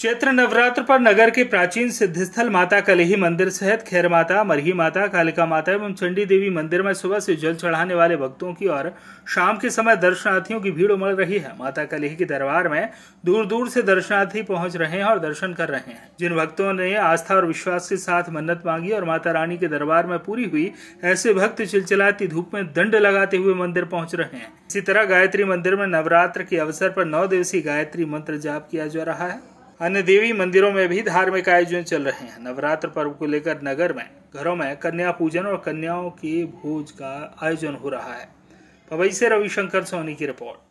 चैत्र नवरात्र पर नगर के प्राचीन सिद्धस्थल माता कलेही मंदिर सहित खैर माता मरही माता कालिका माता एवं चंडी देवी मंदिर में सुबह से जल चढ़ाने वाले भक्तों की और शाम के समय दर्शनार्थियों की भीड़ उमड़ रही है माता कलेही के दरबार में दूर दूर से दर्शनार्थी पहुंच रहे हैं और दर्शन कर रहे हैं जिन भक्तों ने आस्था और विश्वास के साथ मन्नत मांगी और माता रानी के दरबार में पूरी हुई ऐसे भक्त चिलचिलाती धूप में दंड लगाते हुए मंदिर पहुँच रहे हैं इसी तरह गायत्री मंदिर में नवरात्र के अवसर पर नौ दिवसीय गायत्री मंत्र जाप किया जा रहा है अन्य देवी मंदिरों में भी धार्मिक आयोजन चल रहे हैं नवरात्र पर्व को लेकर नगर में घरों में कन्या पूजन और कन्याओं के भोज का आयोजन हो रहा है पवई से रविशंकर सोनी की रिपोर्ट